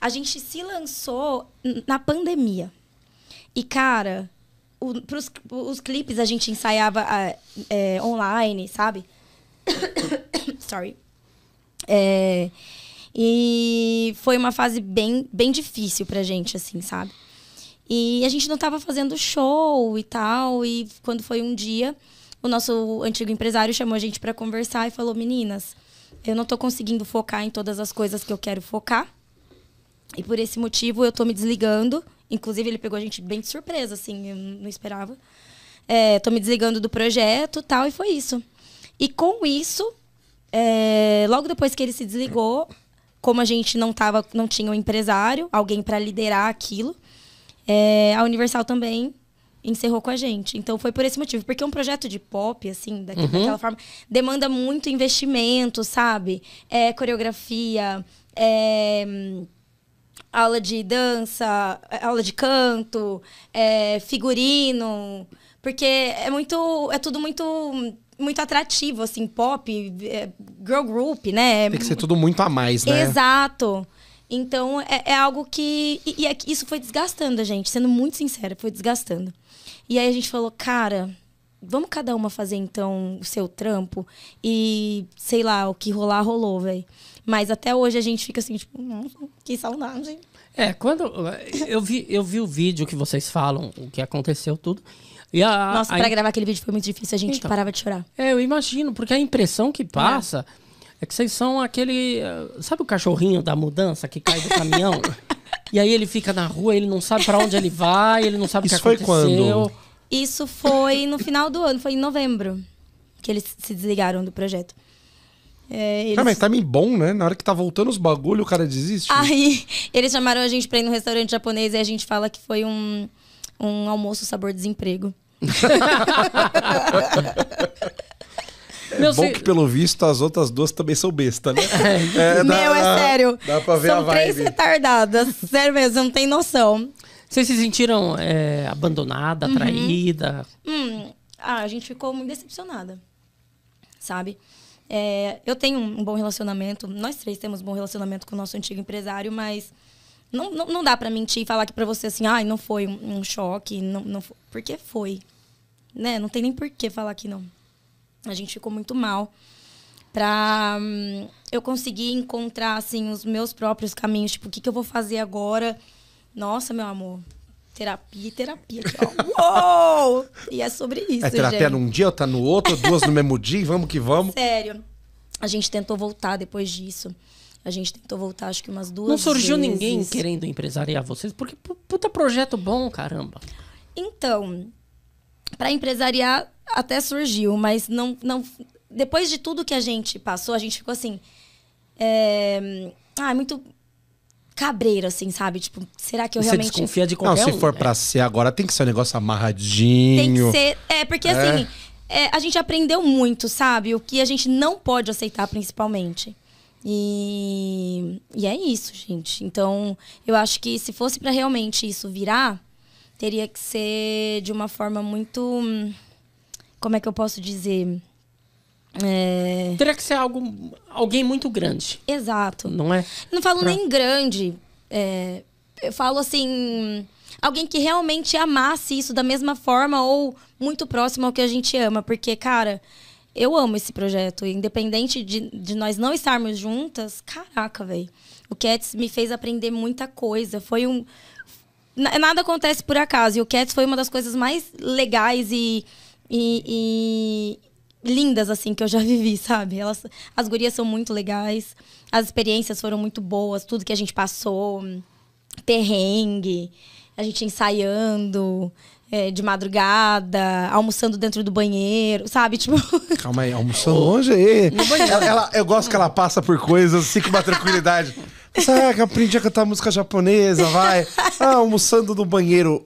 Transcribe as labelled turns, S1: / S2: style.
S1: A gente se lançou na pandemia. E, cara, o, pros, os clipes a gente ensaiava é, online, sabe? Sorry. É, e foi uma fase bem, bem difícil pra gente, assim, sabe? E a gente não tava fazendo show e tal. E quando foi um dia, o nosso antigo empresário chamou a gente para conversar e falou: Meninas, eu não tô conseguindo focar em todas as coisas que eu quero focar. E por esse motivo eu tô me desligando. Inclusive, ele pegou a gente bem de surpresa, assim, eu não esperava. É, tô me desligando do projeto tal, e foi isso. E com isso, é, logo depois que ele se desligou, como a gente não, tava, não tinha um empresário, alguém para liderar aquilo, é, a Universal também encerrou com a gente. Então foi por esse motivo. Porque um projeto de pop, assim, daqui, uhum. daquela forma, demanda muito investimento, sabe? É, coreografia, é aula de dança, é, aula de canto, é, figurino, porque é muito, é tudo muito muito atrativo, assim, pop, é, girl group, né? Tem que ser tudo muito a mais, né? Exato. Então, é, é algo que. E, e é isso foi desgastando a gente, sendo muito sincera, foi desgastando. E aí a gente falou, cara, vamos cada uma fazer então o seu trampo e sei lá, o que rolar rolou, velho. Mas até hoje a gente fica assim, tipo, que saudade. É, quando eu vi, eu vi o vídeo que vocês falam, o que aconteceu tudo. E a, Nossa, a... para gravar aquele vídeo foi muito difícil, a gente então, parava de chorar. É, eu imagino, porque a impressão que é. passa é, é que vocês são aquele, eh, sabe o cachorrinho da mudança que cai do caminhão? e aí ele fica na rua, ele não sabe para onde ele vai, ele não sabe Isso o que aconteceu. Foi quando? Isso foi no final do ano, foi em novembro que eles se desligaram do projeto. É, eles... Cara, ah, mas timing tá bom, né? Na hora que tá voltando os bagulho, o cara desiste. Aí eles chamaram a gente pra ir no restaurante japonês e a gente fala que foi um, um almoço sabor desemprego. É Meu bom que, pelo visto, as outras duas também são besta, né? É, dá, Meu, é sério. Dá pra ver São a vibe. três retardadas. Sério mesmo, não tem noção. Vocês se sentiram é, abandonada, uhum. traída? Hum, ah, a gente ficou muito decepcionada, sabe? É, eu tenho um bom relacionamento, nós três temos um bom relacionamento com o nosso antigo empresário, mas não, não, não dá para mentir e falar que para você assim, ai, ah, não foi um, um choque, não, não foi. porque foi, né? Não tem nem por que falar que não. A gente ficou muito mal pra hum, eu conseguir encontrar assim os meus próprios caminhos, tipo, o que, que eu vou fazer agora? Nossa, meu amor. Terapia e terapia. Uou! E é sobre isso, é terapia gente. num dia, tá no outro, duas no mesmo dia, vamos que vamos. Sério. A gente tentou voltar depois disso. A gente tentou voltar, acho que umas duas Não surgiu vezes. ninguém querendo empresariar vocês? Porque puta projeto bom, caramba. Então, para empresariar até surgiu, mas não, não. Depois de tudo que a gente passou, a gente ficou assim. É, ah, muito cabreiro, assim, sabe? Tipo, será que eu você realmente. Você desconfia de qualquer Não, se for pra é. ser agora, tem que ser um negócio amarradinho. Tem que ser. É, porque é. assim, é, a gente aprendeu muito, sabe? O que a gente não pode aceitar, principalmente. E, e é isso, gente. Então, eu acho que se fosse para realmente isso virar, teria que ser de uma forma muito. Hum, como é que eu posso dizer? É... Teria que ser algo, alguém muito grande. Exato. Não é? Não falo pra... nem grande. É, eu falo assim. Alguém que realmente amasse isso da mesma forma ou muito próximo ao que a gente ama. Porque, cara, eu amo esse projeto. Independente de, de nós não estarmos juntas, caraca, velho. O Cats me fez aprender muita coisa. Foi um. Nada acontece por acaso. E o Cats foi uma das coisas mais legais e, e, e lindas, assim, que eu já vivi, sabe? Elas, as gurias são muito legais, as experiências foram muito boas, tudo que a gente passou, perrengue, a gente ensaiando. É, de madrugada, almoçando dentro do banheiro, sabe? Tipo. Calma aí, almoçando longe aí. Ela, ela, eu gosto que ela passa por coisas assim com uma tranquilidade. Sabe, é, aprendi a cantar música japonesa, vai. Ah, almoçando no banheiro.